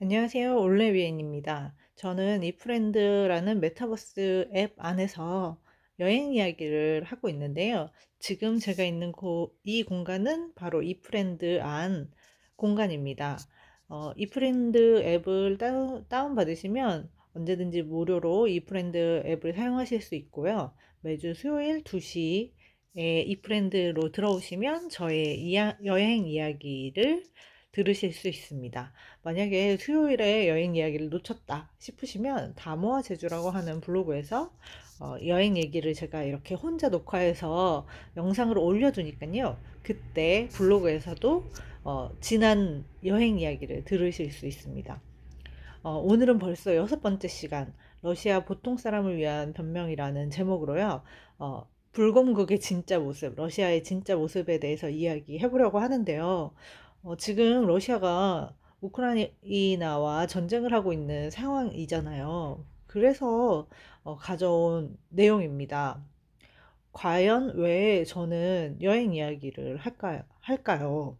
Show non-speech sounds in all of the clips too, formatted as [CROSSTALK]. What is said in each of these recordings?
안녕하세요. 올레위엔입니다. 저는 이프렌드라는 메타버스 앱 안에서 여행 이야기를 하고 있는데요. 지금 제가 있는 고, 이 공간은 바로 이프렌드 안 공간입니다. 어, 이프렌드 앱을 다운, 다운받으시면 언제든지 무료로 이프렌드 앱을 사용하실 수 있고요. 매주 수요일 2시에 이프렌드로 들어오시면 저의 이야, 여행 이야기를 들으실 수 있습니다. 만약에 수요일에 여행 이야기를 놓쳤다 싶으시면 다모아 제주라고 하는 블로그에서 어, 여행 얘기를 제가 이렇게 혼자 녹화해서 영상으로 올려두니까요. 그때 블로그에서도 어, 지난 여행 이야기를 들으실 수 있습니다. 어, 오늘은 벌써 여섯 번째 시간 러시아 보통 사람을 위한 변명이라는 제목으로요. 어, 불공극의 진짜 모습, 러시아의 진짜 모습에 대해서 이야기해 보려고 하는데요. 어, 지금 러시아가 우크라이나와 전쟁을 하고 있는 상황이잖아요. 그래서 어, 가져온 내용입니다. 과연 왜 저는 여행 이야기를 할까요? 할까요?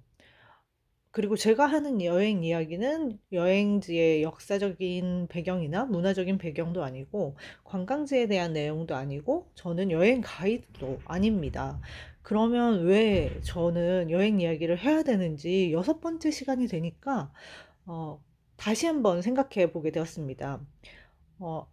그리고 제가 하는 여행 이야기는 여행지의 역사적인 배경이나 문화적인 배경도 아니고 관광지에 대한 내용도 아니고 저는 여행 가이드도 아닙니다. 그러면 왜 저는 여행 이야기를 해야 되는지 여섯 번째 시간이 되니까 어, 다시 한번 생각해 보게 되었습니다. 어,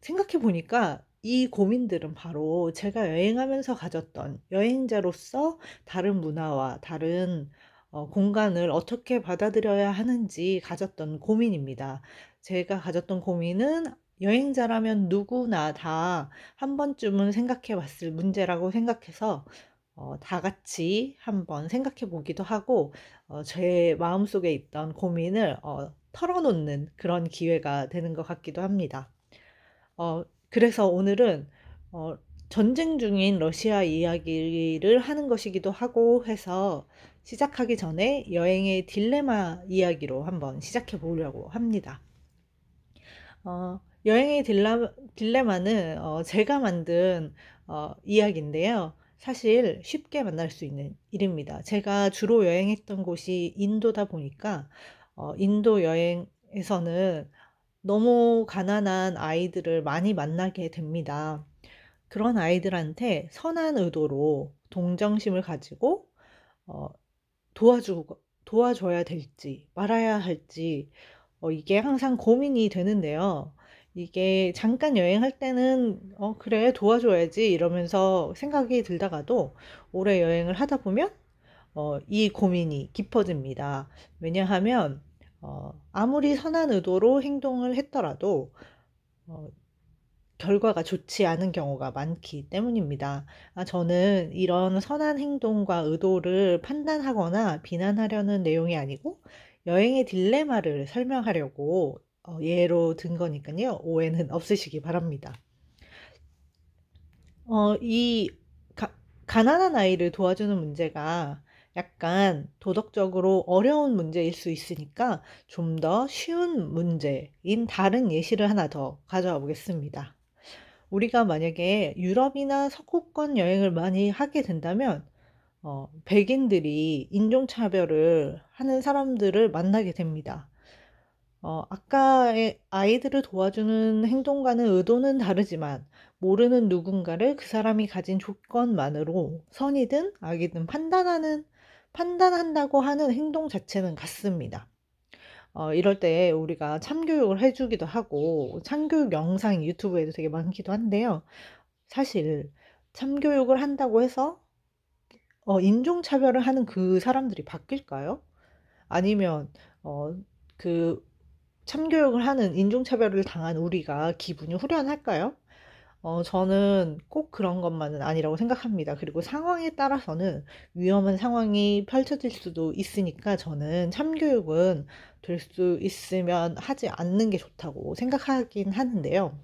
생각해 보니까 이 고민들은 바로 제가 여행하면서 가졌던 여행자로서 다른 문화와 다른 어, 공간을 어떻게 받아들여야 하는지 가졌던 고민입니다. 제가 가졌던 고민은 여행자라면 누구나 다 한 번쯤은 생각해 봤을 문제라고 생각해서 어, 다 같이 한번 생각해 보기도 하고 어, 제 마음속에 있던 고민을 어, 털어놓는 그런 기회가 되는 것 같기도 합니다. 어, 그래서 오늘은 어, 전쟁 중인 러시아 이야기를 하는 것이기도 하고 해서 시작하기 전에 여행의 딜레마 이야기로 한번 시작해 보려고 합니다. 어, 여행의 딜레마, 는 어, 제가 만든 어, 이야기인데요. 사실 쉽게 만날 수 있는 일입니다. 제가 주로 여행했던 곳이 인도다 보니까 어, 인도 여행에서는 너무 가난한 아이들을 많이 만나게 됩니다. 그런 아이들한테 선한 의도로 동정심을 가지고 어, 도와주 도와줘야 될지 말아야 할지 어, 이게 항상 고민이 되는데요. 이게 잠깐 여행할 때는 어 그래 도와줘야지 이러면서 생각이 들다가도 오래 여행을 하다 보면 어, 이 고민이 깊어집니다. 왜냐하면 어, 아무리 선한 의도로 행동을 했더라도 어, 결과가 좋지 않은 경우가 많기 때문입니다. 아, 저는 이런 선한 행동과 의도를 판단하거나 비난하려는 내용이 아니고 여행의 딜레마를 설명하려고 어, 예로 든 거니까요. 오해는 없으시기 바랍니다. 어, 이 가, 가난한 아이를 도와주는 문제가 약간 도덕적으로 어려운 문제일 수 있으니까 좀 더 쉬운 문제인 다른 예시를 하나 더 가져와 보겠습니다. 우리가 만약에 유럽이나 서구권 여행을 많이 하게 된다면 어, 백인들이 인종차별을 하는 사람들을 만나게 됩니다. 어, 아까의 아이들을 도와주는 행동과는 의도는 다르지만 모르는 누군가를 그 사람이 가진 조건만으로 선이든 악이든 판단하는 판단한다고 하는 행동 자체는 같습니다. 어, 이럴 때 우리가 참교육을 해주기도 하고 참교육 영상 유튜브에도 되게 많기도 한데요. 사실 참교육을 한다고 해서 어, 인종차별을 하는 그 사람들이 바뀔까요? 아니면 어, 그 참교육을 하는 인종차별을 당한 우리가 기분이 후련할까요? 어, 저는 꼭 그런 것만은 아니라고 생각합니다. 그리고 상황에 따라서는 위험한 상황이 펼쳐질 수도 있으니까 저는 참교육은 될 수 있으면 하지 않는 게 좋다고 생각하긴 하는데요.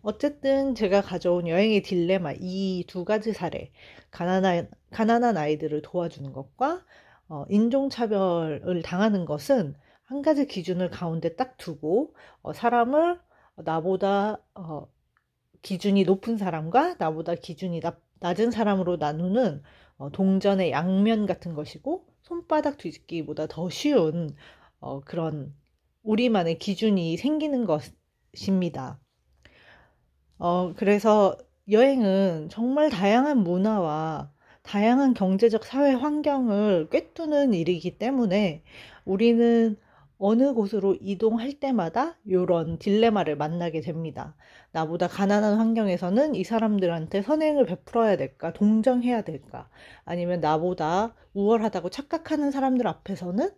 어쨌든 제가 가져온 여행의 딜레마 이 두 가지 사례, 가난한, 가난한 아이들을 도와주는 것과 어, 인종차별을 당하는 것은 한 가지 기준을 가운데 딱 두고 어, 사람을 나보다 어, 기준이 높은 사람과 나보다 기준이 낮, 낮은 사람으로 나누는 어, 동전의 양면 같은 것이고 손바닥 뒤집기보다 더 쉬운 어, 그런 우리만의 기준이 생기는 것입니다. 어, 그래서 여행은 정말 다양한 문화와 다양한 경제적 사회 환경을 꿰뚫는 일이기 때문에 우리는 어느 곳으로 이동할 때마다 이런 딜레마를 만나게 됩니다. 나보다 가난한 환경에서는 이 사람들한테 선행을 베풀어야 될까, 동정해야 될까, 아니면 나보다 우월하다고 착각하는 사람들 앞에서는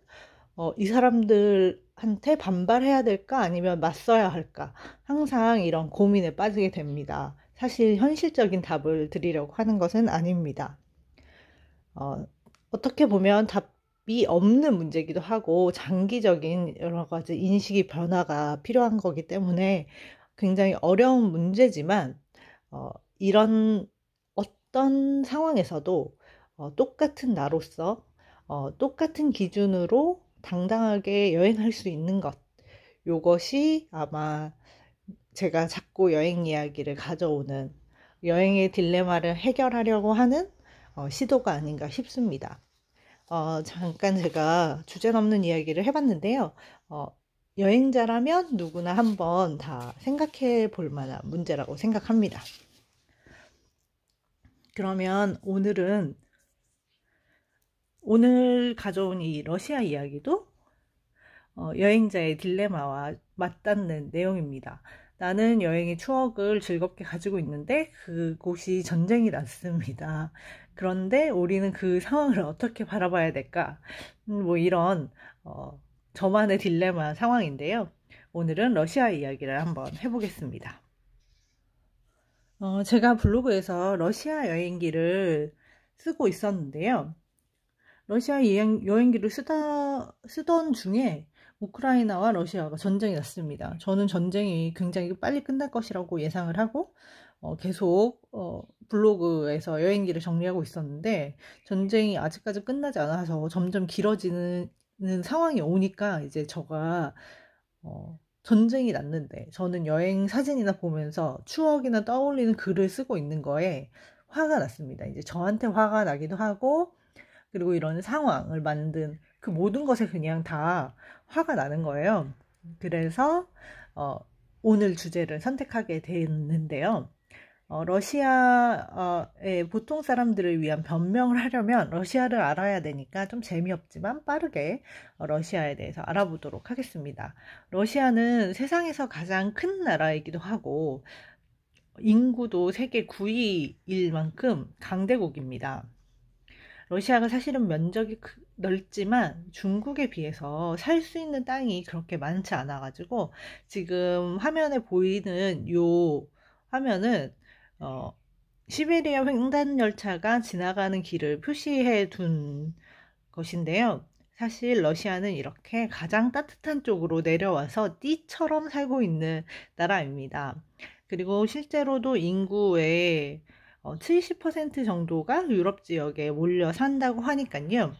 어, 이 사람들한테 반발해야 될까, 아니면 맞서야 할까, 항상 이런 고민에 빠지게 됩니다. 사실 현실적인 답을 드리려고 하는 것은 아닙니다. 어, 어떻게 보면 답이 없는 문제이기도 하고 장기적인 여러 가지 인식이 변화가 필요한 거기 때문에 굉장히 어려운 문제지만 어, 이런 어떤 상황에서도 어, 똑같은 나로서 어, 똑같은 기준으로 당당하게 여행할 수 있는 것 요것이 아마 제가 자꾸 여행 이야기를 가져오는 여행의 딜레마를 해결하려고 하는 어, 시도가 아닌가 싶습니다. 어, 잠깐 제가 주제넘는 이야기를 해봤는데요. 어, 여행자라면 누구나 한번 다 생각해 볼 만한 문제라고 생각합니다. 그러면 오늘은 오늘 가져온 이 러시아 이야기도 어, 여행자의 딜레마와 맞닿는 내용입니다. 나는 여행의 추억을 즐겁게 가지고 있는데 그곳이 전쟁이 났습니다. 그런데 우리는 그 상황을 어떻게 바라봐야 될까? 음, 뭐 이런 어, 저만의 딜레마 상황인데요. 오늘은 러시아 이야기를 한번 해보겠습니다. 어, 제가 블로그에서 러시아 여행기를 쓰고 있었는데요. 러시아 여행, 여행기를 쓰다, 쓰던 중에 우크라이나와 러시아가 전쟁이 났습니다. 저는 전쟁이 굉장히 빨리 끝날 것이라고 예상을 하고 어, 계속 어, 블로그에서 여행기를 정리하고 있었는데 전쟁이 아직까지 끝나지 않아서 점점 길어지는 상황이 오니까 이제 저가 어, 전쟁이 났는데 저는 여행 사진이나 보면서 추억이나 떠올리는 글을 쓰고 있는 거에 화가 났습니다. 이제 저한테 화가 나기도 하고 그리고 이런 상황을 만든 그 모든 것에 그냥 다 화가 나는 거예요. 그래서 어, 오늘 주제를 선택하게 됐는데요. 어, 러시아의 보통 사람들을 위한 변명을 하려면 러시아를 알아야 되니까 좀 재미없지만 빠르게 러시아에 대해서 알아보도록 하겠습니다. 러시아는 세상에서 가장 큰 나라이기도 하고 인구도 세계 9위일 만큼 강대국입니다. 러시아가 사실은 면적이 넓지만 중국에 비해서 살 수 있는 땅이 그렇게 많지 않아가지고 지금 화면에 보이는 요 화면은 어, 시베리아 횡단 열차가 지나가는 길을 표시해 둔 것인데요. 사실 러시아는 이렇게 가장 따뜻한 쪽으로 내려와서 띠처럼 살고 있는 나라입니다. 그리고 실제로도 인구의 70% 어, 정도가 유럽 지역에 몰려 산다고 하니까요.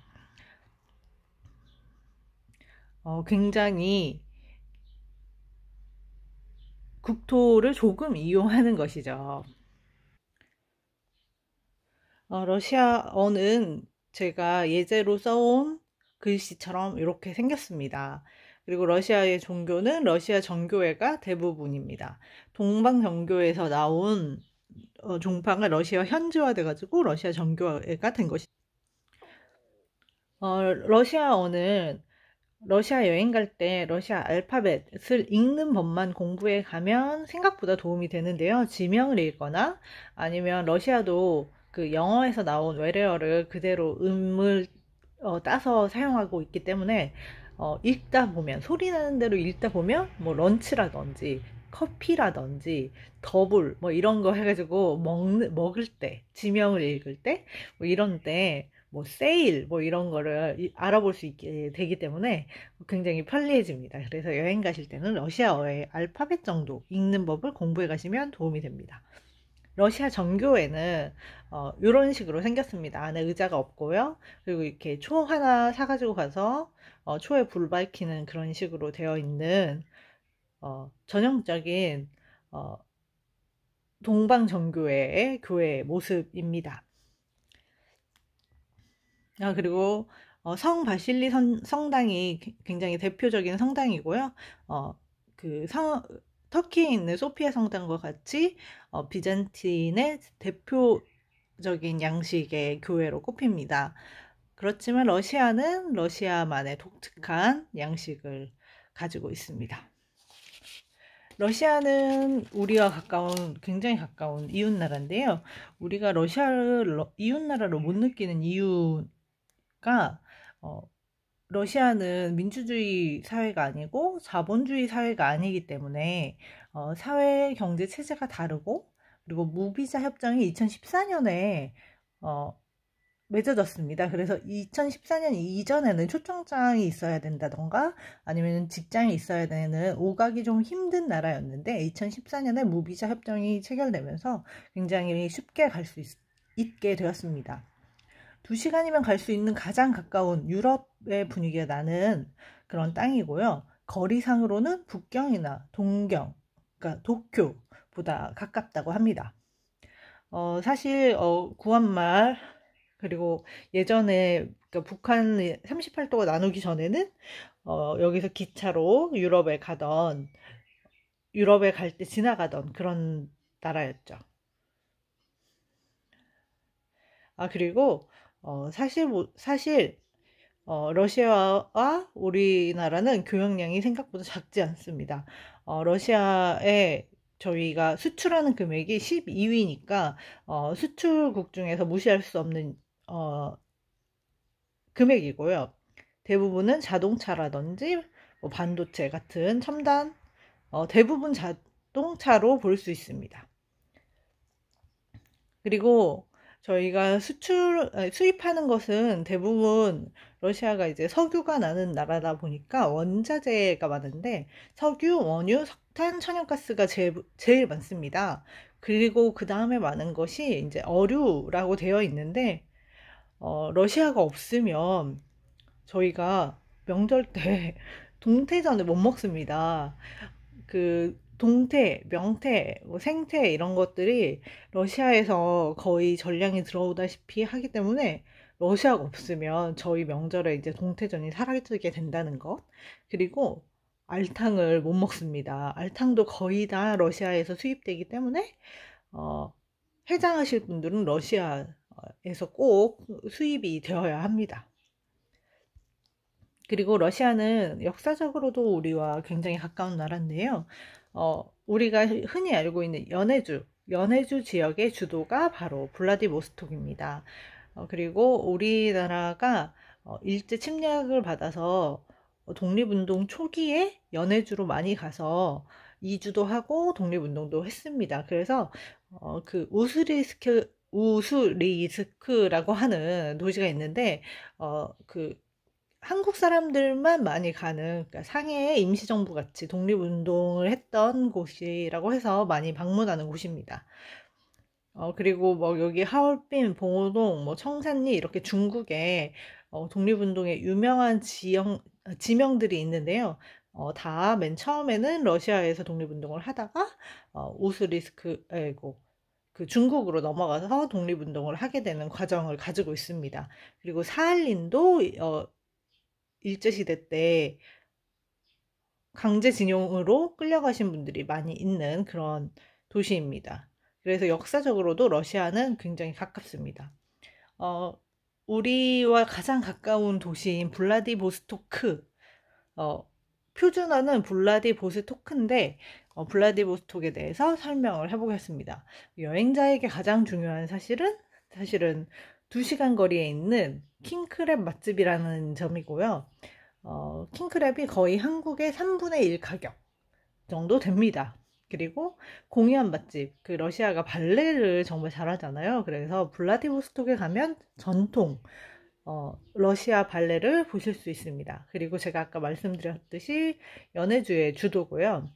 어, 굉장히 국토를 조금 이용하는 것이죠. 어, 러시아어는 제가 예제로 써온 글씨처럼 이렇게 생겼습니다. 그리고 러시아의 종교는 러시아 정교회가 대부분입니다. 동방 정교회에서 나온 어, 종파가 러시아 현지화돼가지고 러시아 정교회가 된 것이. 어, 러시아어는 러시아 여행 갈 때 러시아 알파벳을 읽는 법만 공부해 가면 생각보다 도움이 되는데요. 지명을 읽거나 아니면 러시아도 그 영어에서 나온 외래어를 그대로 음을 어, 따서 사용하고 있기 때문에 어, 읽다 보면 소리 나는 대로 읽다 보면 뭐 런치라든지 커피라든지 더블 뭐 이런 거 해가지고 먹는 먹을 때 지명을 읽을 때 뭐 이런 때뭐 세일 뭐 이런 거를 알아볼 수 있게 되기 때문에 굉장히 편리해집니다. 그래서 여행 가실 때는 러시아어의 알파벳 정도 읽는 법을 공부해 가시면 도움이 됩니다. 러시아 정교회는 어, 이런 식으로 생겼습니다. 안에 의자가 없고요. 그리고 이렇게 초 하나 사가지고 가서 어, 초에 불 밝히는 그런 식으로 되어 있는 어, 전형적인 어, 동방 정교회의 교회의 모습입니다. 아, 그리고 어, 성 바실리 선, 성당이 굉장히 대표적인 성당이고요. 어, 그 성, 터키에 있는 소피아 성당과 같이 어, 비잔틴의 대표적인 양식의 교회로 꼽힙니다. 그렇지만 러시아는 러시아만의 독특한 양식을 가지고 있습니다. 러시아는 우리와 가까운 굉장히 가까운 이웃 나라인데요. 우리가 러시아를 이웃 나라로 못 느끼는 이유가 어, 러시아는 민주주의 사회가 아니고 자본주의 사회가 아니기 때문에 어, 사회 경제 체제가 다르고 그리고 무비자 협정이 2014년에 어, 맺어졌습니다. 그래서 2014년 이전에는 초청장이 있어야 된다던가 아니면 직장이 있어야 되는 오가기 좀 힘든 나라였는데 2014년에 무비자 협정이 체결되면서 굉장히 쉽게 갈 수 있게 되었습니다. 2시간이면 갈 수 있는 가장 가까운 유럽의 분위기가 나는 그런 땅이고요. 거리상으로는 북경이나 동경, 그러니까 도쿄보다 가깝다고 합니다. 어, 사실 어, 구한말 그리고 예전에 그러니까 북한 38도가 나누기 전에는 어, 여기서 기차로 유럽에 가던 유럽에 갈 때 지나가던 그런 나라였죠. 아 그리고 어, 사실, 뭐, 사실, 어, 러시아와 우리나라는 교역량이 생각보다 작지 않습니다. 어, 러시아에 저희가 수출하는 금액이 12위니까 어, 수출국 중에서 무시할 수 없는 어, 금액이고요. 대부분은 자동차라든지 뭐 반도체 같은 첨단 어, 대부분 자동차로 볼 수 있습니다. 그리고 저희가 수출 수입하는 것은 대부분 러시아가 이제 석유가 나는 나라다 보니까 원자재가 많은데 석유, 원유, 석탄, 천연가스가 제일, 제일 많습니다. 그리고 그 다음에 많은 것이 이제 어류라고 되어 있는데 어, 러시아가 없으면 저희가 명절 때 [LAUGHS] 동태전을 못 먹습니다. 그 동태, 명태, 뭐 생태 이런 것들이 러시아에서 거의 전량이 들어오다시피 하기 때문에 러시아가 없으면 저희 명절에 이제 동태전이 사라지게 된다는 것. 그리고 알탕을 못 먹습니다. 알탕도 거의 다 러시아에서 수입되기 때문에 어, 해장하실 분들은 러시아에서 꼭 수입이 되어야 합니다. 그리고 러시아는 역사적으로도 우리와 굉장히 가까운 나라인데요. 어, 우리가 흔히 알고 있는 연해주, 연해주 지역의 주도가 바로 블라디보스톡입니다. 어, 그리고 우리나라가 어, 일제 침략을 받아서 독립운동 초기에 연해주로 많이 가서 이주도 하고 독립운동도 했습니다. 그래서 어, 그 우스리스크 우수리스크라고 하는 도시가 있는데 어, 그 한국 사람들만 많이 가는 그러니까 상해의 임시정부 같이 독립운동을 했던 곳이라고 해서 많이 방문하는 곳입니다. 어, 그리고 뭐 여기 하얼빈, 봉오동뭐 청산리 이렇게 중국의 어, 독립운동의 유명한 지형, 지명들이 있는데요. 어, 다 맨 처음에는 러시아에서 독립운동을 하다가 어, 우스리스크, 에고 그 중국으로 넘어가서 독립운동을 하게 되는 과정을 가지고 있습니다. 그리고 사할린도 어, 일제시대 때 강제징용으로 끌려가신 분들이 많이 있는 그런 도시입니다. 그래서 역사적으로도 러시아는 굉장히 가깝습니다. 어, 우리와 가장 가까운 도시인 블라디보스토크, 어, 표준어는 블라디보스토크인데 어, 블라디보스톡에 대해서 설명을 해보겠습니다. 여행자에게 가장 중요한 사실은 사실은 2시간 거리에 있는 킹크랩 맛집이라는 점이고요. 어, 킹크랩이 거의 한국의 3분의 1 가격 정도 됩니다. 그리고 공연 맛집, 그 러시아가 발레를 정말 잘하잖아요. 그래서 블라디보스톡에 가면 전통 어, 러시아 발레를 보실 수 있습니다. 그리고 제가 아까 말씀드렸듯이 연해주의 주도고요.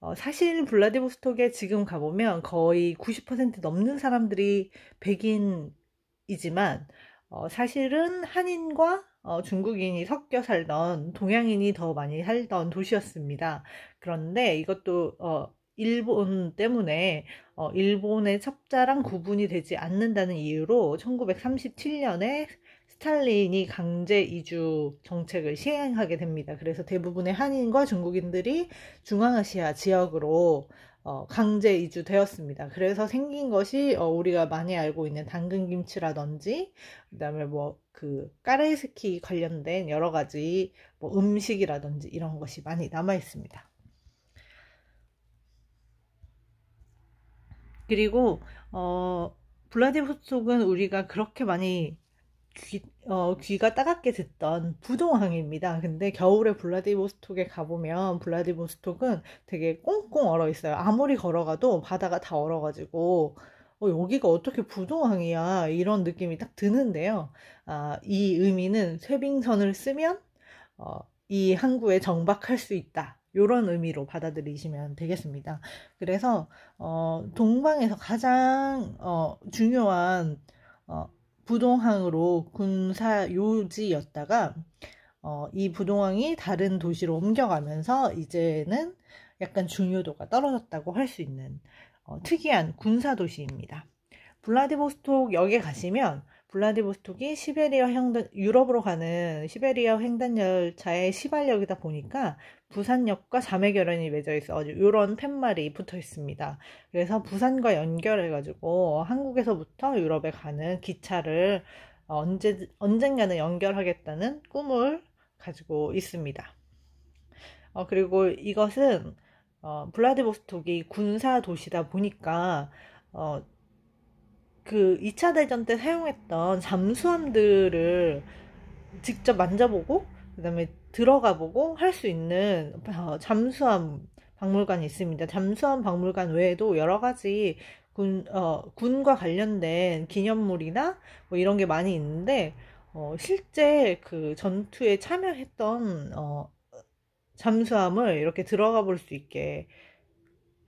어, 사실 블라디보스톡에 지금 가보면 거의 90% 넘는 사람들이 백인이지만 어, 사실은 한인과 어, 중국인이 섞여 살던 동양인이 더 많이 살던 도시였습니다. 그런데 이것도 어, 일본 때문에 어, 일본의 첩자랑 구분이 되지 않는다는 이유로 1937년에 스탈린이 강제 이주 정책을 시행하게 됩니다. 그래서 대부분의 한인과 중국인들이 중앙아시아 지역으로 어, 강제 이주되었습니다. 그래서 생긴 것이 어, 우리가 많이 알고 있는 당근 김치라든지 그다음에 뭐 그 까레스키 관련된 여러 가지 뭐 음식이라든지 이런 것이 많이 남아 있습니다. 그리고 어, 블라디보스톡은 우리가 그렇게 많이 귀, 어, 귀가 따갑게 듣던 부동항입니다. 근데 겨울에 블라디보스톡에 가보면 블라디보스톡은 되게 꽁꽁 얼어 있어요. 아무리 걸어가도 바다가 다 얼어가지고 어, 여기가 어떻게 부동항이야 이런 느낌이 딱 드는데요. 아, 이 의미는 쇄빙선을 쓰면 어, 이 항구에 정박할 수 있다. 이런 의미로 받아들이시면 되겠습니다. 그래서 어, 동방에서 가장 어, 중요한 어, 부동항으로 군사 요지였다가 어, 이 부동항이 다른 도시로 옮겨가면서 이제는 약간 중요도가 떨어졌다고 할 수 있는 어, 특이한 군사 도시입니다. 블라디보스톡 역에 가시면 블라디보스톡이 시베리아 횡단 유럽으로 가는 시베리아 횡단 열차의 시발역이다 보니까 부산역과 자매결연이 맺어 있어 아 이런 팻말이 붙어 있습니다. 그래서 부산과 연결해 가지고 한국에서부터 유럽에 가는 기차를 언제 언젠가는 연결하겠다는 꿈을 가지고 있습니다. 어, 그리고 이것은 어, 블라디보스톡이 군사 도시다 보니까 어, 그 2차 대전 때 사용했던 잠수함들을 직접 만져보고 그다음에 들어가 보고 할 수 있는 어, 잠수함 박물관이 있습니다. 잠수함 박물관 외에도 여러 가지 군, 어, 군과 관련된 기념물이나 뭐 이런 게 많이 있는데, 어, 실제 그 전투에 참여했던, 어, 잠수함을 이렇게 들어가 볼 수 있게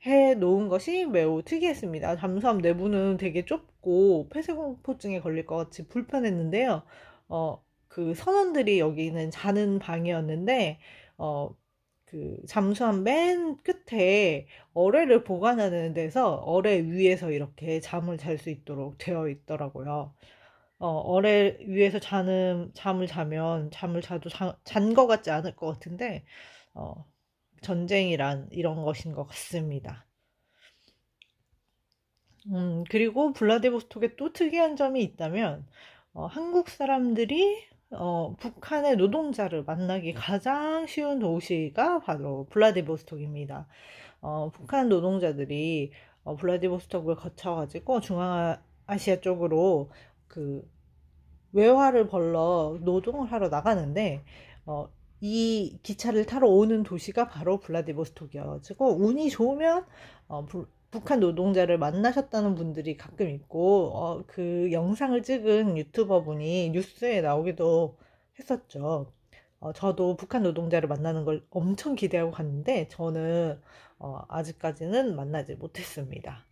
해 놓은 것이 매우 특이했습니다. 잠수함 내부는 되게 좁고 폐쇄공포증에 걸릴 것 같이 불편했는데요. 어, 그 선원들이 여기는 자는 방이었는데, 어, 그 잠수함 맨 끝에 어뢰를 보관하는 데서 어뢰 위에서 이렇게 잠을 잘 수 있도록 되어 있더라고요. 어, 어뢰 위에서 자는 잠을 자면 잠을 자도 잔 것 같지 않을 것 같은데 어, 전쟁이란 이런 것인 것 같습니다. 음, 그리고 블라디보스톡에 또 특이한 점이 있다면 어, 한국 사람들이 어, 북한의 노동자를 만나기 가장 쉬운 도시가 바로 블라디보스톡입니다. 어, 북한 노동자들이 어, 블라디보스톡을 거쳐가지고 중앙아시아 쪽으로 그 외화를 벌러 노동을 하러 나가는데 어, 이 기차를 타러 오는 도시가 바로 블라디보스톡이어지고 운이 좋으면 어, 불, 북한 노동자를 만나셨다는 분들이 가끔 있고 어, 그 영상을 찍은 유튜버 분이 뉴스에 나오기도 했었죠. 어, 저도 북한 노동자를 만나는 걸 엄청 기대하고 갔는데 저는 어, 아직까지는 만나지 못했습니다.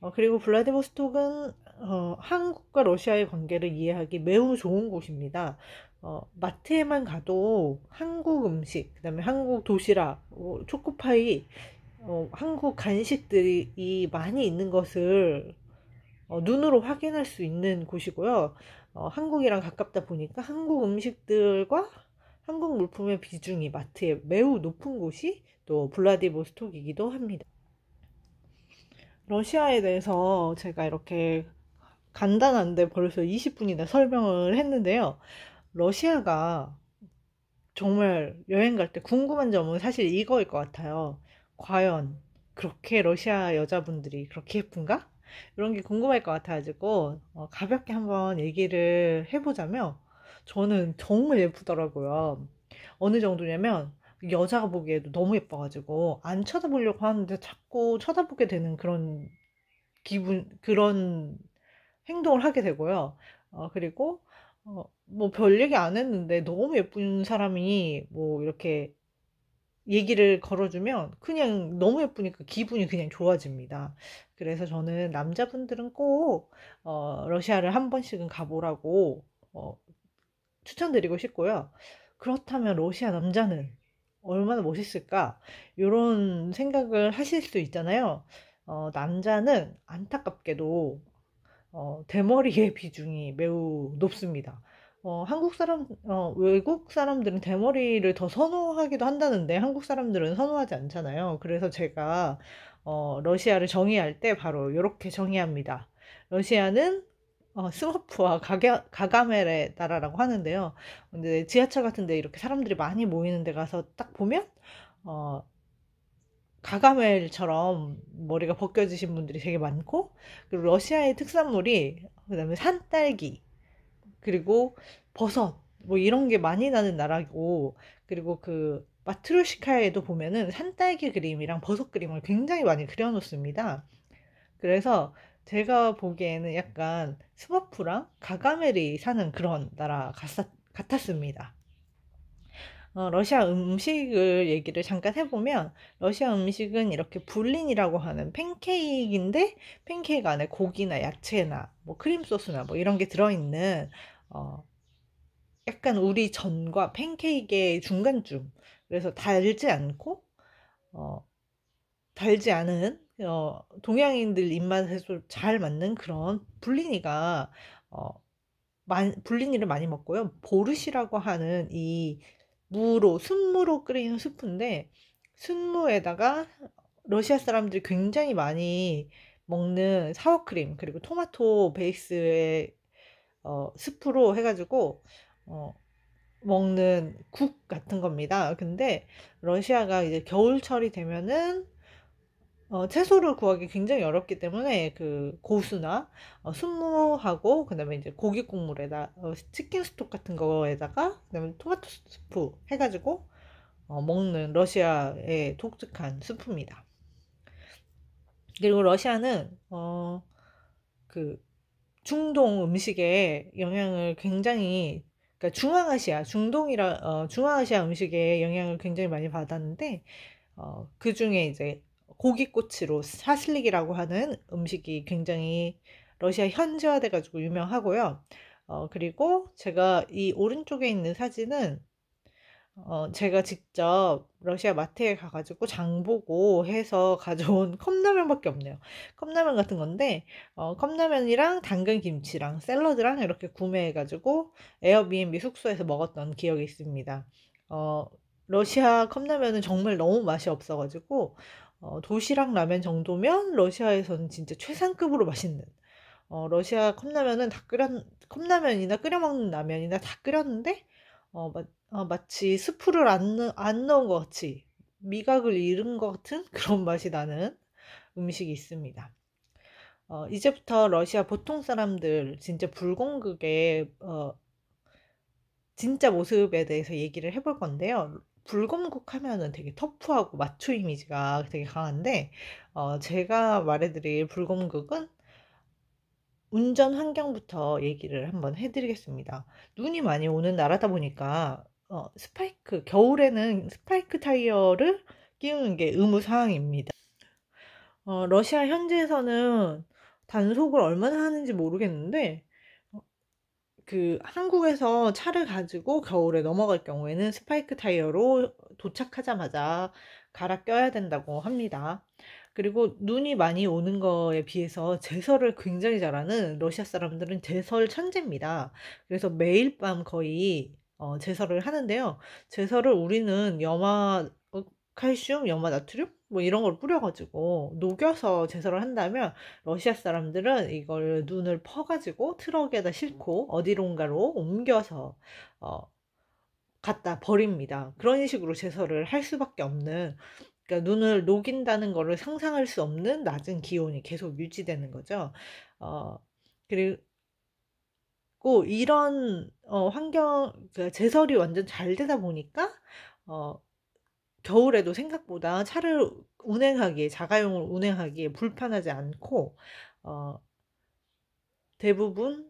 어, 그리고 블라디보스톡은 어, 한국과 러시아의 관계를 이해하기 매우 좋은 곳입니다. 어, 마트에만 가도 한국 음식, 그 다음에 한국 도시락, 어, 초코파이, 어, 한국 간식들이 많이 있는 것을 어, 눈으로 확인할 수 있는 곳이고요. 어, 한국이랑 가깝다 보니까 한국 음식들과 한국 물품의 비중이 마트에 매우 높은 곳이 또 블라디보스톡이기도 합니다. 러시아에 대해서 제가 이렇게 간단한데 벌써 20분이나 설명을 했는데요. 러시아가 정말 여행 갈 때 궁금한 점은 사실 이거일 것 같아요. 과연 그렇게 러시아 여자분들이 그렇게 예쁜가? 이런 게 궁금할 것 같아가지고 어, 가볍게 한번 얘기를 해보자면 저는 정말 예쁘더라고요. 어느 정도냐면 여자가 보기에도 너무 예뻐가지고 안 쳐다보려고 하는데 자꾸 쳐다보게 되는 그런 기분 그런 행동을 하게 되고요. 어, 그리고 어, 뭐별 얘기 안 했는데 너무 예쁜 사람이 뭐 이렇게 얘기를 걸어주면 그냥 너무 예쁘니까 기분이 그냥 좋아집니다. 그래서 저는 남자분들은 꼭 어, 러시아를 한 번씩은 가보라고 어, 추천드리고 싶고요. 그렇다면 러시아 남자는 얼마나 멋있을까? 이런 생각을 하실 수 있잖아요. 어, 남자는 안타깝게도 어, 대머리의 [LAUGHS] 비중이 매우 높습니다. 어, 한국 사람, 어, 외국 사람들은 대머리를 더 선호하기도 한다는데 한국 사람들은 선호하지 않잖아요. 그래서 제가 어, 러시아를 정의할 때 바로 이렇게 정의합니다. 러시아는 어, 스머프와 가 가가멜의 나라라고 하는데요. 근데 지하철 같은데 이렇게 사람들이 많이 모이는 데 가서 딱 보면 어, 가가멜처럼 머리가 벗겨지신 분들이 되게 많고 그리고 러시아의 특산물이 그다음에 산딸기 그리고 버섯 뭐 이런 게 많이 나는 나라고 그리고 그 마트루시카에도 보면은 산딸기 그림이랑 버섯 그림을 굉장히 많이 그려놓습니다. 그래서 제가 보기에는 약간 스머프랑 가가멜이 사는 그런 나라 같았습니다. 어, 러시아 음식을 얘기를 잠깐 해보면 러시아 음식은 이렇게 불린이라고 하는 팬케이크인데 팬케이크 안에 고기나 야채나 뭐 크림 소스나 뭐 이런 게 들어있는 어, 약간 우리 전과 팬케이크의 중간쯤 그래서 달지 않고 어, 달지 않은 어, 동양인들 입맛에도 잘 맞는 그런 불린이가 어, 불린이를 많이 먹고요. 보르시라고 하는 이 무로 순무로 끓인 수프인데 순무에다가 러시아 사람들이 굉장히 많이 먹는 사워크림 그리고 토마토 베이스의 어, 스프로 해가지고 어, 먹는 국 같은 겁니다. 근데 러시아가 이제 겨울철이 되면은 어, 채소를 구하기 굉장히 어렵기 때문에 그 고수나 어, 순무하고 그다음에 이제 고기 국물에다 어, 치킨 스톡 같은 거에다가 그다음에 토마토 스프 해가지고 어, 먹는 러시아의 독특한 스프입니다. 그리고 러시아는 어, 그 중동 음식에 영향을 굉장히 그러니까 중앙아시아 중동이라 어, 중앙아시아 음식에 영향을 굉장히 많이 받았는데 어, 그 중에 이제 고기꼬치로 사슬릭이라고 하는 음식이 굉장히 러시아 현지화돼 가지고 유명하고요. 어, 그리고 제가 이 오른쪽에 있는 사진은 어, 제가 직접 러시아 마트에 가가지고 장 보고 해서 [LAUGHS] 가져온 컵라면밖에 없네요. 컵라면 같은 건데, 어, 컵라면이랑 당근 김치랑 샐러드랑 이렇게 구매해가지고 에어비앤비 숙소에서 먹었던 기억이 있습니다. 어, 러시아 컵라면은 정말 너무 맛이 없어가지고, 어, 도시락 라면 정도면 러시아에서는 진짜 최상급으로 맛있는 어, 러시아 컵라면은 다 끓였 컵라면이나 끓여 먹는 라면이나 다 끓였는데 어, 마, 어, 마치 스프를 안, 안 넣은 것 같이 미각을 잃은 것 같은 [LAUGHS] 그런 맛이 나는 음식이 있습니다. 어, 이제부터 러시아 보통 사람들 진짜 불공극의 어, 진짜 모습에 대해서 얘기를 해볼 건데요. 불검국 하면은 되게 터프하고 마초 이미지가 되게 강한데 어, 제가 말해드릴 불검국은 운전 환경부터 얘기를 한번 해드리겠습니다. 눈이 많이 오는 나라다 보니까 어, 스파이크 겨울에는 스파이크 타이어를 끼우는 게 의무 사항입니다. 어, 러시아 현지에서는 단속을 얼마나 하는지 모르겠는데 그 한국에서 차를 가지고 겨울에 넘어갈 경우에는 스파이크 타이어로 도착하자마자 갈아 껴야 된다고 합니다. 그리고 눈이 많이 오는 거에 비해서 제설을 굉장히 잘하는 러시아 사람들은 제설 천재입니다. 그래서 매일 밤 거의 어, 제설을 하는데요. 제설을 우리는 영화 칼슘, 염화, 나트륨 뭐 이런 걸 뿌려가지고 녹여서 제설을 한다면 러시아 사람들은 이걸 눈을 퍼가지고 트럭에다 싣고 어디론가로 옮겨서 어, 갖다 버립니다. 그런 식으로 제설을 할 수밖에 없는 그러니까 눈을 녹인다는 거를 상상할 수 없는 낮은 기온이 계속 유지되는 거죠. 어, 그리고 이런 어, 환경 그러니까 제설이 완전 잘 되다 보니까 어, 겨울에도 생각보다 차를 운행하기에 자가용을 운행하기에 불편하지 않고 어, 대부분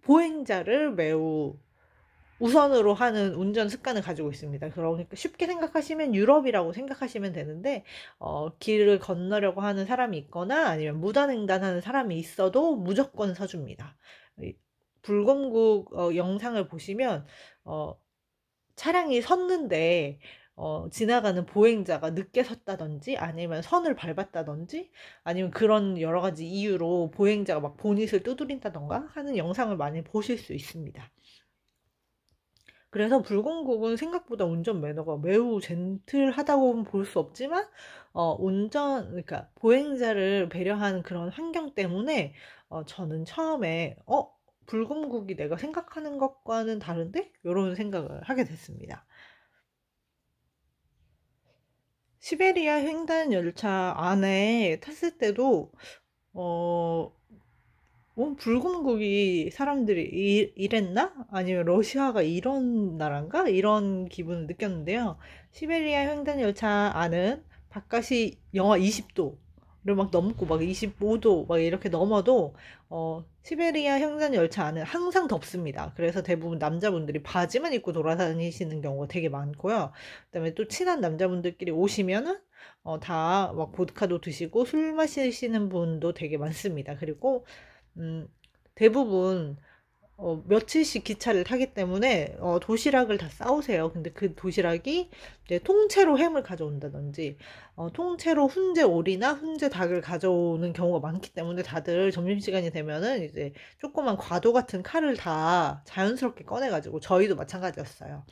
보행자를 매우 우선으로 하는 운전 습관을 가지고 있습니다. 그러니까 쉽게 생각하시면 유럽이라고 생각하시면 되는데 어, 길을 건너려고 하는 사람이 있거나 아니면 무단횡단하는 사람이 있어도 무조건 서줍니다. 불공국 어, 영상을 보시면 어, 차량이 섰는데 어, 지나가는 보행자가 늦게 섰다든지 아니면 선을 밟았다든지 아니면 그런 여러 가지 이유로 보행자가 막 보닛을 두드린다던가 하는 영상을 많이 보실 수 있습니다. 그래서 불공국은 생각보다 운전 매너가 매우 젠틀하다고는 볼수 없지만 어, 운전 그러니까 보행자를 배려한 그런 환경 때문에 어, 저는 처음에 어 불공국이 내가 생각하는 것과는 다른데 이런 생각을 하게 됐습니다. 시베리아 횡단 열차 안에 탔을 때도 어, 붉은국이 어, 사람들이 이, 랬나 아니면 러시아가 이런 나라인가? 이런 기분을 느꼈는데요. 시베리아 횡단 열차 안은 바깥이 영하 20도, 막 넘고 막 25도 막 이렇게 넘어도 어 시베리아 형산 열차 안은 항상 덥습니다. 그래서 대부분 남자분들이 바지만 입고 돌아다니시는 경우가 되게 많고요. 그다음에 또 친한 남자분들끼리 오시면은 어다막 보드카도 드시고 술 마시는 분도 되게 많습니다. 그리고 음 대부분 어, 며칠씩 기차를 타기 때문에 어, 도시락을 다 싸오세요. 근데 그 도시락이 이제 통째로 햄을 가져온다든지 어, 통째로 훈제 오리나 훈제 닭을 가져오는 경우가 많기 때문에 다들 점심시간이 되면은 이제 조그만 과도 같은 칼을 다 자연스럽게 꺼내가지고 저희도 마찬가지였어요.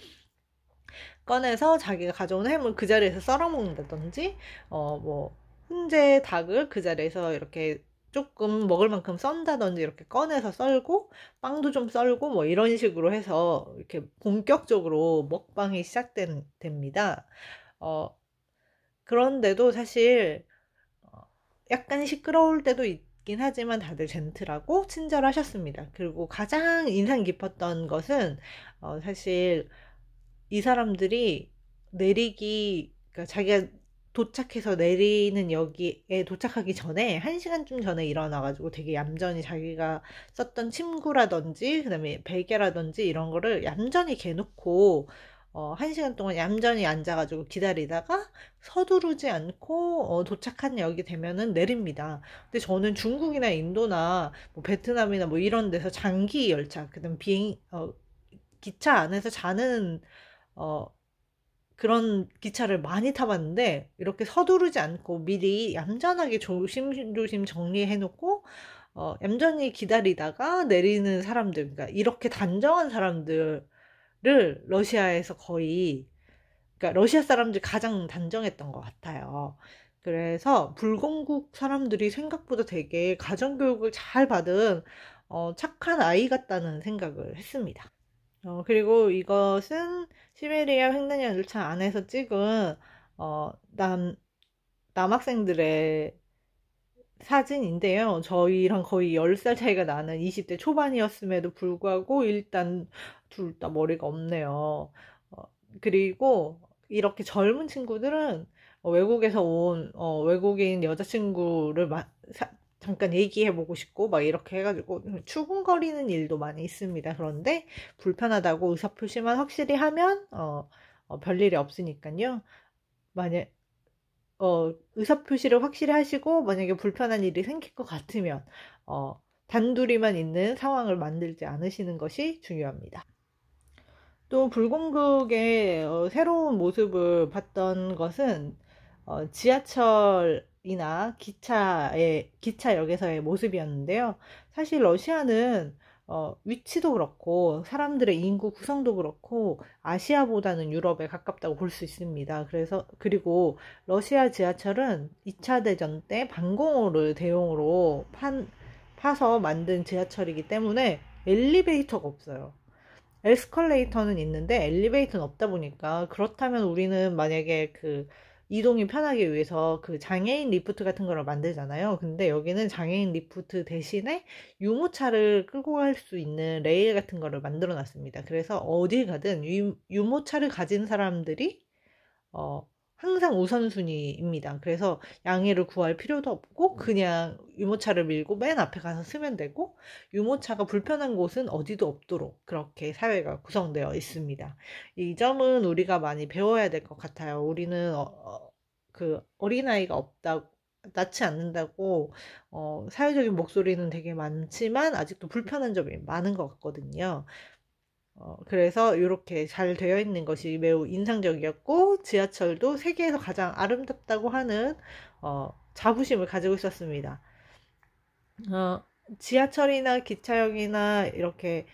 꺼내서 자기가 가져온 햄을 그 자리에서 썰어먹는다든지 어, 뭐 훈제 닭을 그 자리에서 이렇게 조금 먹을 만큼 썬다든지 이렇게 꺼내서 썰고 빵도 좀 썰고 뭐 이런 식으로 해서 이렇게 본격적으로 먹방이 시작됩니다. 어, 그런데도 사실 어, 약간 시끄러울 때도 있긴 하지만 다들 젠틀하고 친절하셨습니다. 그리고 가장 인상 깊었던 것은 어, 사실 이 사람들이 내리기 그러니까 자기가 도착해서 내리는 여기에 도착하기 전에 한 시간쯤 전에 일어나가지고 되게 얌전히 자기가 썼던 침구라든지 그다음에 베개라든지 이런 거를 얌전히 개놓고 어, 한 시간 동안 얌전히 앉아가지고 기다리다가 서두르지 않고 어, 도착한 역이 되면은 내립니다. 근데 저는 중국이나 인도나 뭐 베트남이나 뭐 이런 데서 장기 열차, 그다음 비행 어, 기차 안에서 자는 어, 그런 기차를 많이 타봤는데 이렇게 서두르지 않고 미리 얌전하게 조심조심 정리해놓고 어, 얌전히 기다리다가 내리는 사람들, 그러니까 이렇게 단정한 사람들을 러시아에서 거의, 그러니까 러시아 사람들이 가장 단정했던 것 같아요. 그래서 불공국 사람들이 생각보다 되게 가정교육을 잘 받은 어, 착한 아이 같다는 생각을 했습니다. 어, 그리고 이것은 시베리아 횡단열 열차 안에서 찍은 어, 남, 남학생들의 사진인데요. 저희랑 거의 10살 차이가 나는 20대 초반이었음에도 불구하고 일단 둘 다 머리가 없네요. 어, 그리고 이렇게 젊은 친구들은 외국에서 온 어, 외국인 여자친구를 마, 사, 잠깐 얘기해보고 싶고 막 이렇게 해가지고 음, 추궁거리는 일도 많이 있습니다. 그런데 불편하다고 의사표시만 확실히 하면 어, 어 별일이 없으니까요. 만약 어, 의사표시를 확실히 하시고 만약에 불편한 일이 생길 것 같으면 어, 단둘이만 있는 상황을 만들지 않으시는 것이 중요합니다. 또 불공극의 어, 새로운 모습을 봤던 것은 어, 지하철 이나 기차의 기차역에서의 모습이었는데요. 사실 러시아는 어, 위치도 그렇고 사람들의 인구 구성도 그렇고 아시아보다는 유럽에 가깝다고 볼 수 있습니다. 그래서 그리고 러시아 지하철은 2차 대전 때 방공호를 대용으로 판, 파서 만든 지하철이기 때문에 엘리베이터가 없어요. 엘스컬레이터는 있는데 엘리베이터는 없다 보니까 그렇다면 우리는 만약에 그 이동이 편하기 위해서 그 장애인 리프트 같은 걸 만들잖아요. 근데 여기는 장애인 리프트 대신에 유모차를 끌고 갈 수 있는 레일 같은 거를 만들어 놨습니다. 그래서 어디 가든 유, 유모차를 가진 사람들이 어, 항상 우선순위입니다. 그래서 양해를 구할 필요도 없고 음. 그냥 유모차를 밀고 맨 앞에 가서 쓰면 되고 유모차가 불편한 곳은 어디도 없도록 그렇게 사회가 구성되어 있습니다. 이 점은 우리가 많이 배워야 될 것 같아요. 우리는 어, 어 그 어린아이가 없다고 낫지 않는다고 어, 사회적인 목소리는 되게 많지만 아직도 불편한 점이 많은 것 같거든요. 어, 그래서 이렇게 잘 되어 있는 것이 매우 인상적이었고 지하철도 세계에서 가장 아름답다고 하는 어, 자부심을 가지고 있었습니다. 어, 지하철이나 기차역이나 이렇게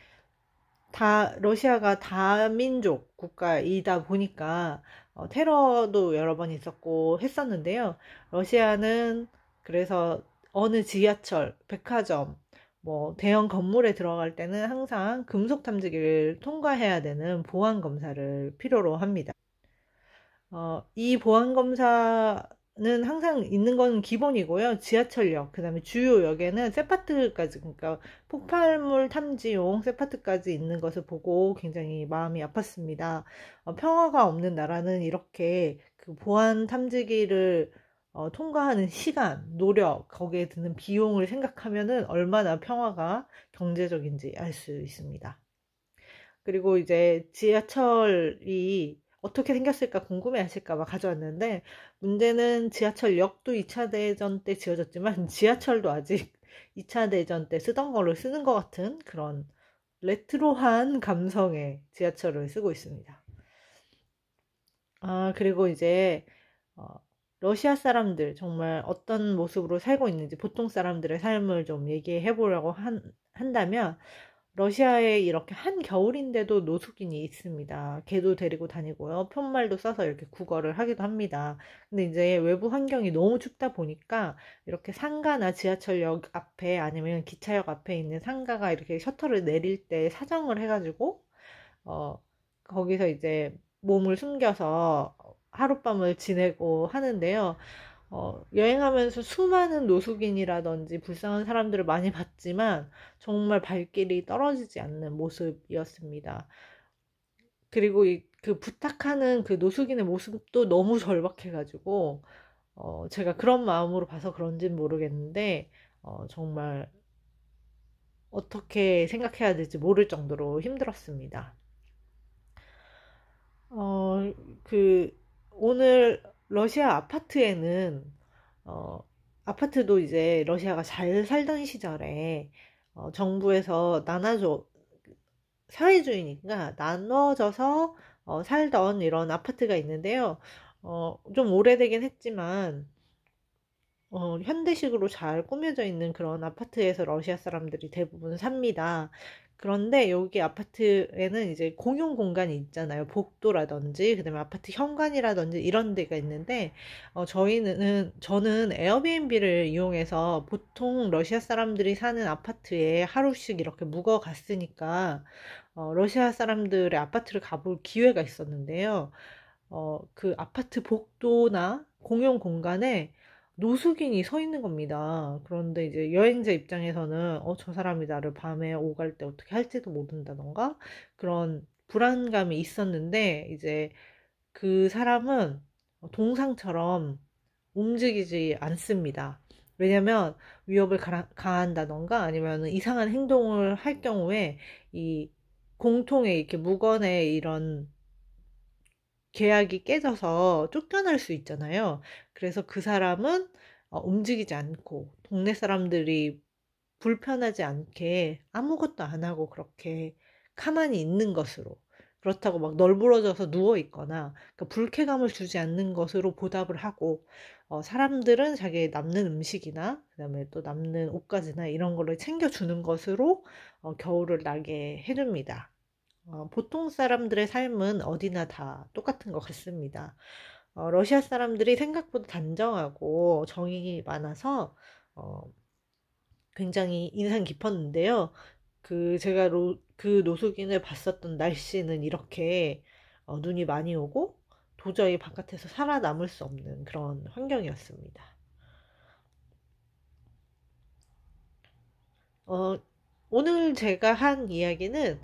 다 러시아가 다민족 국가이다 보니까 어, 테러도 여러 번 있었고 했었는데요. 러시아는 그래서 어느 지하철, 백화점 뭐 대형 건물에 들어갈 때는 항상 금속 탐지기를 통과해야 되는 보안 검사를 필요로 합니다. 어, 이 보안 검사는 항상 있는 건 기본이고요. 지하철역, 그다음에 주요역에는 세파트까지 그러니까 폭발물 탐지용 세파트까지 있는 것을 보고 굉장히 마음이 아팠습니다. 어, 평화가 없는 나라는 이렇게 그 보안 탐지기를 어, 통과하는 시간, 노력, 거기에 드는 비용을 생각하면은 얼마나 평화가 경제적인지 알 수 있습니다. 그리고 이제 지하철이 어떻게 생겼을까 궁금해 하실까봐 가져왔는데, 문제는 지하철역도 2차 대전 때 지어졌지만, [LAUGHS] 지하철도 아직 2차 대전 때 쓰던 걸로 쓰는 것 같은 그런 레트로한 감성의 지하철을 쓰고 있습니다. 아, 그리고 이제, 어, 러시아 사람들 정말 어떤 모습으로 살고 있는지 보통 사람들의 삶을 좀 얘기해 보려고 한, 한다면 러시아에 이렇게 한 겨울인데도 노숙인이 있습니다. 개도 데리고 다니고요. 편말도 써서 이렇게 구걸을 하기도 합니다. 근데 이제 외부 환경이 너무 춥다 보니까 이렇게 상가나 지하철역 앞에 아니면 기차역 앞에 있는 상가가 이렇게 셔터를 내릴 때 사정을 해가지고, 어, 거기서 이제 몸을 숨겨서 하룻밤을 지내고 하는데요. 어, 여행하면서 수많은 노숙인이라든지 불쌍한 사람들을 많이 봤지만 정말 발길이 떨어지지 않는 모습이었습니다. 그리고 이, 그 부탁하는 그 노숙인의 모습도 너무 절박해가지고 어, 제가 그런 마음으로 봐서 그런진 모르겠는데 어, 정말 어떻게 생각해야 될지 모를 정도로 힘들었습니다. 어, 그 오늘 러시아 아파트에는 어, 아파트도 이제 러시아가 잘 살던 시절에 어, 정부에서 나눠줘 사회주의니까 나눠져서 어, 살던 이런 아파트가 있는데요. 어, 좀 오래되긴 했지만 어, 현대식으로 잘 꾸며져 있는 그런 아파트에서 러시아 사람들이 대부분 삽니다. 그런데 여기 아파트에는 이제 공용 공간이 있잖아요. 복도라든지 그다음에 아파트 현관이라든지 이런 데가 있는데 어, 저희는 저는 에어비앤비를 이용해서 보통 러시아 사람들이 사는 아파트에 하루씩 이렇게 묵어 갔으니까 어, 러시아 사람들의 아파트를 가볼 기회가 있었는데요. 어, 그 아파트 복도나 공용 공간에 노숙인이 서 있는 겁니다. 그런데 이제 여행자 입장에서는 어, 저 사람이 나를 밤에 오갈 때 어떻게 할지도 모른다던가 그런 불안감이 있었는데 이제 그 사람은 동상처럼 움직이지 않습니다. 왜냐면 위협을 가한다던가 아니면 이상한 행동을 할 경우에 이 공통의 이렇게 무건의 이런 계약이 깨져서 쫓겨날 수 있잖아요. 그래서 그 사람은 어, 움직이지 않고 동네 사람들이 불편하지 않게 아무것도 안 하고 그렇게 가만히 있는 것으로 그렇다고 막 널브러져서 누워 있거나 그러니까 불쾌감을 주지 않는 것으로 보답을 하고 어, 사람들은 자기의 남는 음식이나 그다음에 또 남는 옷가지나 이런 걸로 챙겨주는 것으로 어, 겨울을 나게 해줍니다. 어, 보통 사람들의 삶은 어디나 다 똑같은 것 같습니다. 어, 러시아 사람들이 생각보다 단정하고 정이 많아서 어, 굉장히 인상 깊었는데요. 그 제가 로, 그 노숙인을 봤었던 날씨는 이렇게 어, 눈이 많이 오고 도저히 바깥에서 살아남을 수 없는 그런 환경이었습니다. 어, 오늘 제가 한 이야기는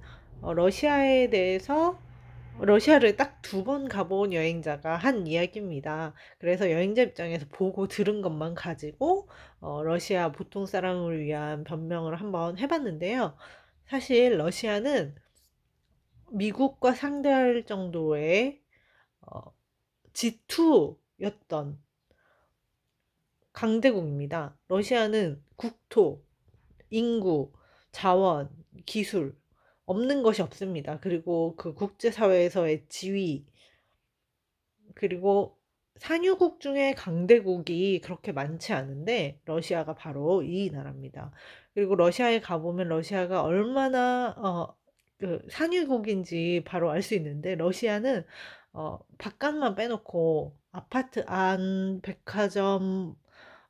어, 러시아에 대해서 러시아를 딱 두 번 가본 여행자가 한 이야기입니다. 그래서 여행자 입장에서 보고 들은 것만 가지고 어, 러시아 보통 사람을 위한 변명을 한번 해봤는데요. 사실 러시아는 미국과 상대할 정도의 어, G2였던 강대국입니다. 러시아는 국토, 인구, 자원, 기술, 없는 것이 없습니다. 그리고 그 국제사회에서의 지위, 그리고 산유국 중에 강대국이 그렇게 많지 않은데 러시아가 바로 이 나라입니다. 그리고 러시아에 가보면 러시아가 얼마나 어, 그 산유국인지 바로 알 수 있는데 러시아는 어, 바깥만 빼놓고 아파트 안 백화점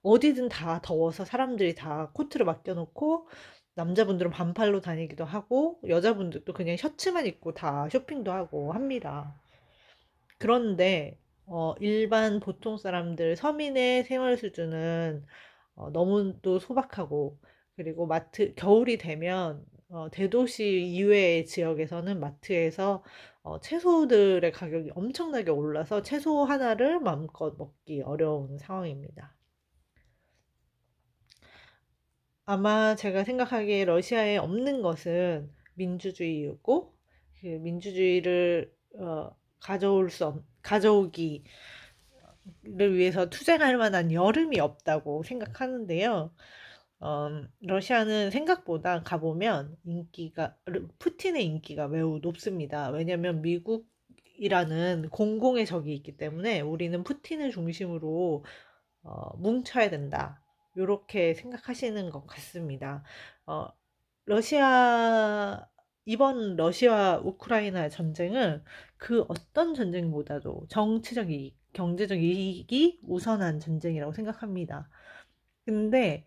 어디든 다 더워서 사람들이 다 코트를 맡겨놓고 남자분들은 반팔로 다니기도 하고 여자분들도 그냥 셔츠만 입고 다 쇼핑도 하고 합니다. 그런데 어, 일반 보통 사람들 서민의 생활 수준은 어, 너무 또 소박하고 그리고 마트 겨울이 되면 어, 대도시 이외의 지역에서는 마트에서 어, 채소들의 가격이 엄청나게 올라서 채소 하나를 마음껏 먹기 어려운 상황입니다. 아마 제가 생각하기에 러시아에 없는 것은 민주주의였고 그 민주주의를 어, 가져올 수 없, 가져오기를 위해서 투쟁할 만한 여름이 없다고 생각하는데요. 어, 러시아는 생각보다 가보면 인기가 푸틴의 인기가 매우 높습니다. 왜냐하면 미국이라는 공공의 적이 있기 때문에 우리는 푸틴을 중심으로 어, 뭉쳐야 된다. 이렇게 생각하시는 것 같습니다. 어, 러시아 이번 러시아 우크라이나 전쟁은 그 어떤 전쟁보다도 정치적 이익, 경제적 이익이 우선한 전쟁이라고 생각합니다. 근데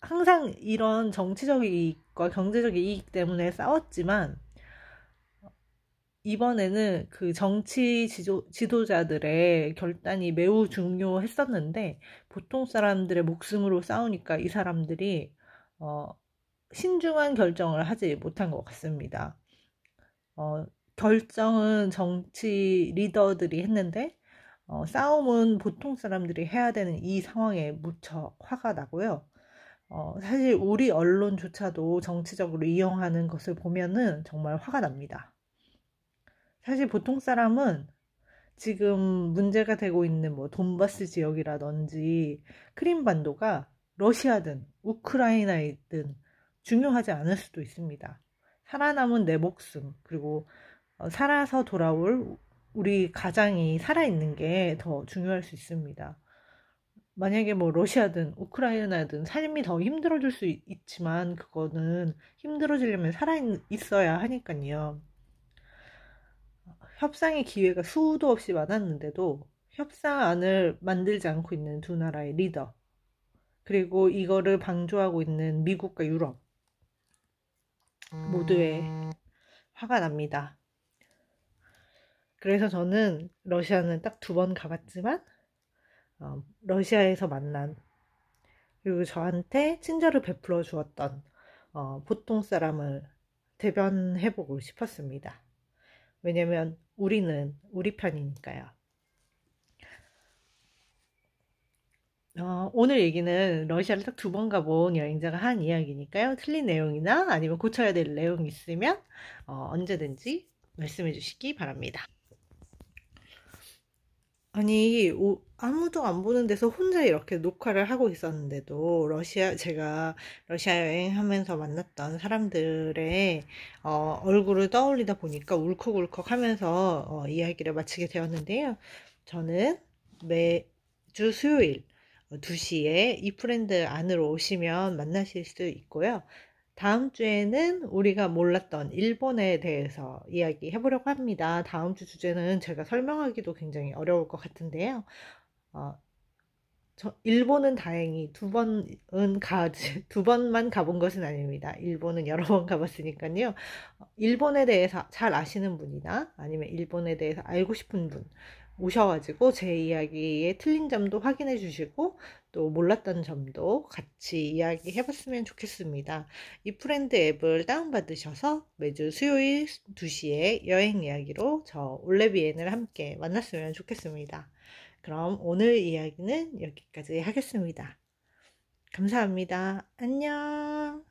항상 이런 정치적 이익과 경제적 이익 때문에 싸웠지만 이번에는 그 정치 지도, 지도자들의 결단이 매우 중요했었는데 보통 사람들의 목숨으로 싸우니까 이 사람들이 어, 신중한 결정을 하지 못한 것 같습니다. 어, 결정은 정치 리더들이 했는데 어, 싸움은 보통 사람들이 해야 되는 이 상황에 무척 화가 나고요. 어, 사실 우리 언론조차도 정치적으로 이용하는 것을 보면은 정말 화가 납니다. 사실 보통 사람은 지금 문제가 되고 있는 뭐 돈바스 지역이라든지 크림반도가 러시아든 우크라이나이든 중요하지 않을 수도 있습니다. 살아남은 내 목숨 그리고 어, 살아서 돌아올 우리 가장이 살아있는 게 더 중요할 수 있습니다. 만약에 뭐 러시아든 우크라이나든 삶이 더 힘들어질 수 있지만 그거는 힘들어지려면 살아있어야 하니까요. 협상의 기회가 수도 없이 많았는데도 협상안을 만들지 않고 있는 두 나라의 리더, 그리고 이거를 방조하고 있는 미국과 유럽 모두의 화가 납니다. 그래서 저는 러시아는 딱 두 번 가봤지만 어, 러시아에서 만난 그리고 저한테 친절을 베풀어 주었던 어, 보통 사람을 대변해보고 싶었습니다. 왜냐면 우리는 우리 편이니까요. 어, 오늘 얘기는 러시아를 딱 두 번 가본 여행자가 한 이야기니까요. 틀린 내용이나 아니면 고쳐야 될 내용이 있으면 어, 언제든지 말씀해 주시기 바랍니다. 아니, 오, 아무도 안 보는 데서 혼자 이렇게 녹화를 하고 있었는데도 러시아 제가 러시아 여행하면서 만났던 사람들의 어, 얼굴을 떠올리다 보니까 울컥울컥하면서 어, 이야기를 마치게 되었는데요. 저는 매주 수요일 2시에 어, 이 프렌드 안으로 오시면 만나실 수 있고요. 다음 주에는 우리가 몰랐던 일본에 대해서 이야기해 보려고 합니다. 다음 주 주제는 제가 설명하기도 굉장히 어려울 것 같은데요. 어, 저, 일본은 다행히 두 번은 가두 [LAUGHS] 번만 가본 것은 아닙니다. 일본은 여러 번 가봤으니까요. 어, 일본에 대해서 잘 아시는 분이나 아니면 일본에 대해서 알고 싶은 분, 오셔가지고 제이야기에 틀린 점도 확인해 주시고 또 몰랐던 점도 같이 이야기해 봤으면 좋겠습니다. 이 프렌드 앱을 다운받으셔서 매주 수요일 2시에 여행 이야기로 저 올레비엔을 함께 만났으면 좋겠습니다. 그럼 오늘 이야기는 여기까지 하겠습니다. 감사합니다. 안녕!